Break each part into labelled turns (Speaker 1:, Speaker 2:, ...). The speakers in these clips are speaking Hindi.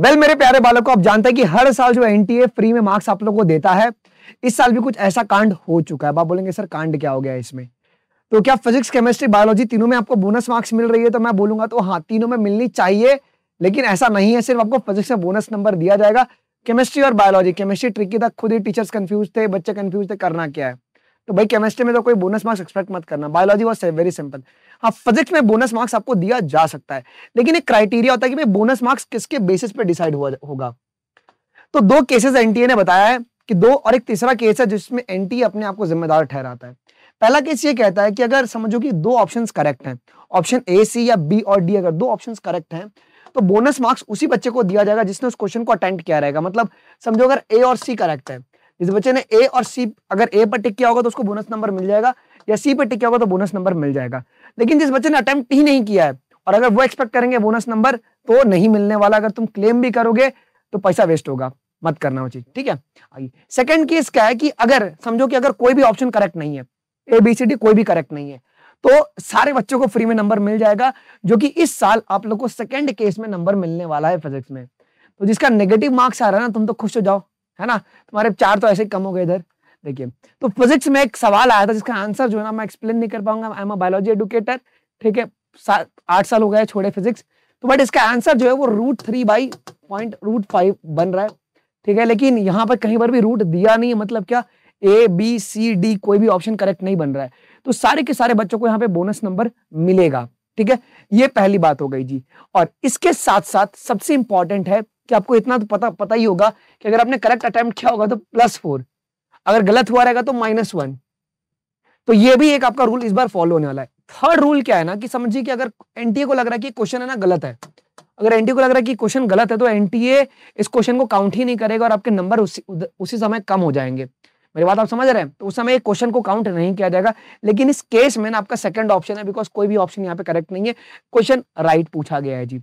Speaker 1: वेल well, मेरे प्यारे बालक को आप जानते हैं कि हर साल जो एनटीए फ्री में मार्क्स आप लोगों को देता है इस साल भी कुछ ऐसा कांड हो चुका है आप बोलेंगे सर कांड क्या हो गया इसमें तो क्या फिजिक्स केमिस्ट्री बायोलॉजी तीनों में आपको बोनस मार्क्स मिल रही है तो मैं बोलूंगा तो हाँ तीनों में मिलनी चाहिए लेकिन ऐसा नहीं है सिर्फ आपको फिजिक्स में बोनस नंबर दिया जाएगा केमिस्ट्री और बायोलॉजी केमिस्ट्री ट्रिकी था तक खुद ही टीचर्स कंफ्यूज थे बच्चे कंफ्यूज थे करना क्या है तो भाई केमिस्ट्री में तो कोई बोनस मार्क्स एक्सपेक्ट मत करना बायोलॉजी वॉज वेरी सिंपल हाँ फिजिक्स में बोनस मार्क्स आपको दिया जा सकता है लेकिन एक क्राइटेरिया होता है कि भाई बोनस मार्क्स किसके बेसिस पे डिसाइड हुआ होगा तो दो केसेस एनटीए ने बताया है कि दो और एक तीसरा केस है जिसमें एनटीए अपने आप को जिम्मेदार ठहराता है पहला केस ये कहता है कि अगर समझो कि दो ऑप्शन करेक्ट हैं ऑप्शन ए सी या बी और डी अगर दो ऑप्शन करेक्ट हैं तो बोनस मार्क्स उसी बच्चे को दिया जाएगा जिसने उस क्वेश्चन को अटेंड किया रहेगा मतलब समझो अगर ए और सी करेक्ट है जिस बच्चे ने ए और सी अगर ए पर टिक किया होगा तो उसको बोनस नंबर मिल जाएगा या सी पे टिक किया होगा तो बोनस नंबर मिल जाएगा लेकिन जिस बच्चे ने अटेम्प्ट ही नहीं किया है और अगर वो एक्सपेक्ट करेंगे बोनस नंबर तो नहीं मिलने वाला अगर तुम क्लेम भी करोगे तो पैसा वेस्ट होगा मत करना वो चीज ठीक है सेकंड केस क्या है कि अगर समझो कि अगर कोई भी ऑप्शन करेक्ट नहीं है ए बी सी डी कोई भी करेक्ट नहीं है तो सारे बच्चों को फ्री में नंबर मिल जाएगा जो कि इस साल आप लोग को सेकेंड केस में नंबर मिलने वाला है फिजिक्स में तो जिसका नेगेटिव मार्क्स आ रहा है ना तुम तो खुश हो जाओ है ना तुम्हारे चार तो ऐसे कम हो गए इधर देखिए तो फिजिक्स में एक सवाल आया था जिसका आंसर जो है ना मैं एक्सप्लेन नहीं कर पाऊंगा I am a biology educator ठीक है आठ साल हो गए छोड़े फिजिक्स तो बट इसका आंसर जो है वो root three by point root five बन रहा है ठीक है लेकिन यहाँ पर कहीं पर भी रूट दिया नहीं है मतलब क्या ए बी सी डी कोई भी ऑप्शन करेक्ट नहीं बन रहा है तो सारे के सारे बच्चों को यहाँ पे बोनस नंबर मिलेगा ठीक है ये पहली बात हो गई जी और इसके साथ साथ सबसे इंपॉर्टेंट है कि आपको इतना तो पता पता ही होगा कि अगर आपने करेक्ट अटेम्प्ट किया होगा तो प्लस फोर अगर गलत हुआ रहेगा तो माइनस वन तो ये भी एक आपका रूल इस बार फॉलो होने वाला है थर्ड रूल क्या है ना कि समझिए कि अगर एनटीए को लग रहा है कि क्वेश्चन है ना गलत है अगर एनटीए को लग रहा है कि क्वेश्चन गलत है तो एनटीए इस क्वेश्चन को काउंट ही नहीं करेगा और आपके नंबर उसी उसी समय कम हो जाएंगे मेरी बात आप समझ रहे हैं तो उस समय क्वेश्चन को काउंट नहीं किया जाएगा लेकिन इस केस में ना आपका सेकंड ऑप्शन है बिकॉज कोई भी ऑप्शन यहाँ पे करेक्ट नहीं है क्वेश्चन राइट पूछा गया है जी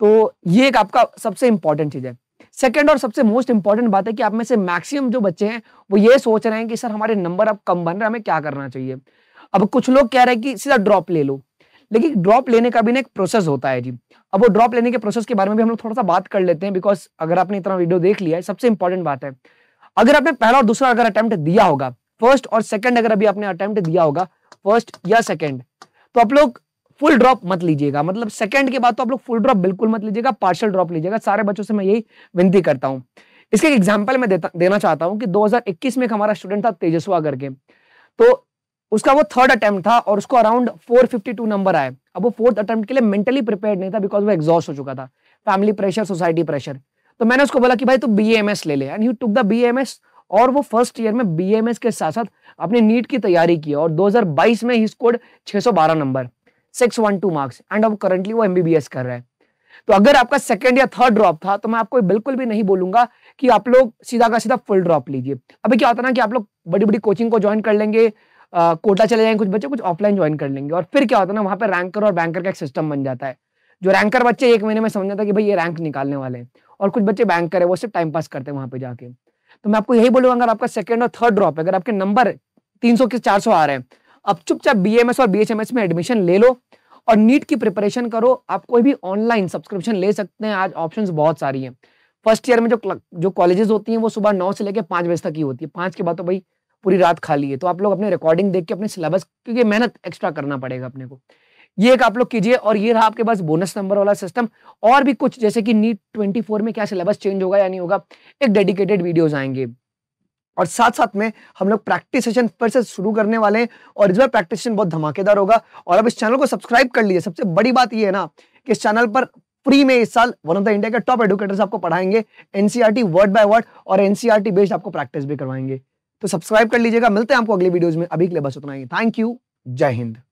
Speaker 1: तो ये एक आपका सबसे इंपॉर्टेंट चीज है सेकेंड और सबसे मोस्ट इंपॉर्टेंट बात है कि आप में से मैक्सिमम जो बच्चे हैं वो ये सोच रहे हैं कि सर हमारे नंबर अब कम बन रहे हैं हमें क्या करना चाहिए अब कुछ लोग कह रहे हैं कि सीधा ड्रॉप ले लो लेकिन ड्रॉप लेने का भी ना एक प्रोसेस होता है जी अब वो ड्रॉप लेने के प्रोसेस के बारे में भी हम लोग थोड़ा सा बात कर लेते हैं बिकॉज अगर आपने इतना वीडियो देख लिया है सबसे इंपॉर्टेंट बात है अगर आपने पहला और दूसरा अगर अटेम्प्ट दिया होगा फर्स्ट और सेकंड अगर अभी आपने अटेम्प्ट दिया होगा फर्स्ट या सेकंड तो आप लोग फुल ड्रॉप मत लीजिएगा मतलब सेकंड के बाद तो आप लोग फुल ड्रॉप बिल्कुल मत लीजिएगा पार्शल ड्रॉप लीजिएगा सारे बच्चों से मैं यही विनती करता हूँ इसके एक एग्जाम्पल मैं देना चाहता हूँ कि दो में एक हमारा स्टूडेंट था तेजस्वा करके तो उसका वो थर्ड अटेम्प्ट था और उसको अराउंड 452 नंबर आए अब वो फोर्थ अटेम्प्ट के लिए मेंटली प्रिपेयर नहीं था बिकॉज वो एग्जॉस्ट हो चुका था फैमिली प्रेशर सोसाइटी प्रेशर तो मैंने उसको बोला कि भाई तू बी ले ले and he took the B और वो फर्स्ट ईयर में बी के साथ साथ अपनी नीट की तैयारी की और 2022 में ही score 612 number six one two marks and अब करंटली वो एमबीबीएस कर रहा है तो अगर आपका सेकेंड या थर्ड ड्रॉप था तो मैं आपको बिल्कुल भी नहीं बोलूंगा कि आप लोग सीधा का सीधा फुल ड्रॉप लीजिए अभी क्या होता ना कि आप लोग बड़ी बड़ी कोचिंग को ज्वाइन कर लेंगे आ, कोटा चले जाएंगे कुछ बच्चे कुछ ऑफलाइन ज्वाइन कर लेंगे और फिर क्या होता है ना वहाँ पर रैंकर और बैंकर का एक सिस्टम बन जाता है जो रैंकर बच्चे एक महीने में समझ जाता है कि भाई ये रैंक निकालने वाले हैं और कुछ बच्चे बैंकर है वो सिर्फ टाइम पास करते हैं वहाँ पे जाके तो मैं आपको यही बोलूंगा अगर आपका सेकेंड और थर्ड ड्रॉप है अगर आपके नंबर तीन सौ चार सौ आ रहे हैं अब चुपचाप बीएमएस और बीएचएमएस में एडमिशन ले लो और नीट की प्रिपरेशन करो आप कोई भी ऑनलाइन सब्सक्रिप्शन ले सकते हैं आज ऑप्शंस बहुत सारी हैं फर्स्ट ईयर में जो जो कॉलेजेस होती हैं वो सुबह नौ से लेकर पाँच बजे तक ही होती है पाँच के बाद तो भाई पूरी रात खाली है तो आप लोग अपने रिकॉर्डिंग देख के अपने सिलेबस क्योंकि मेहनत एक्स्ट्रा करना पड़ेगा अपने को ये एक आप लोग कीजिए और ये रहा आपके पास बोनस नंबर वाला सिस्टम और भी कुछ जैसे कि नीट 24 में क्या सिलेबस चेंज होगा या नहीं होगा एक डेडिकेटेड वीडियोस आएंगे और साथ साथ में हम लोग प्रैक्टिस सेशन फिर से शुरू करने वाले हैं और इस बार प्रैक्टिस सेशन बहुत धमाकेदार होगा और अब इस चैनल को सब्सक्राइब कर लिए सबसे बड़ी बात यह है ना कि इस चैनल पर फ्री में इस साल वन ऑफ द इंडिया के टॉप एडुकेटर्स आपको पढ़ाएंगे एनसीआरटी वर्ड बाय वर्ड और एनसीआरटी बेस्ड e आपको प्रैक्टिस भी करवाएंगे तो सब्सक्राइब कर लीजिएगा मिलते हैं आपको अगले वीडियोज में अभी के लिए बस उतना ही थैंक यू जय हिंद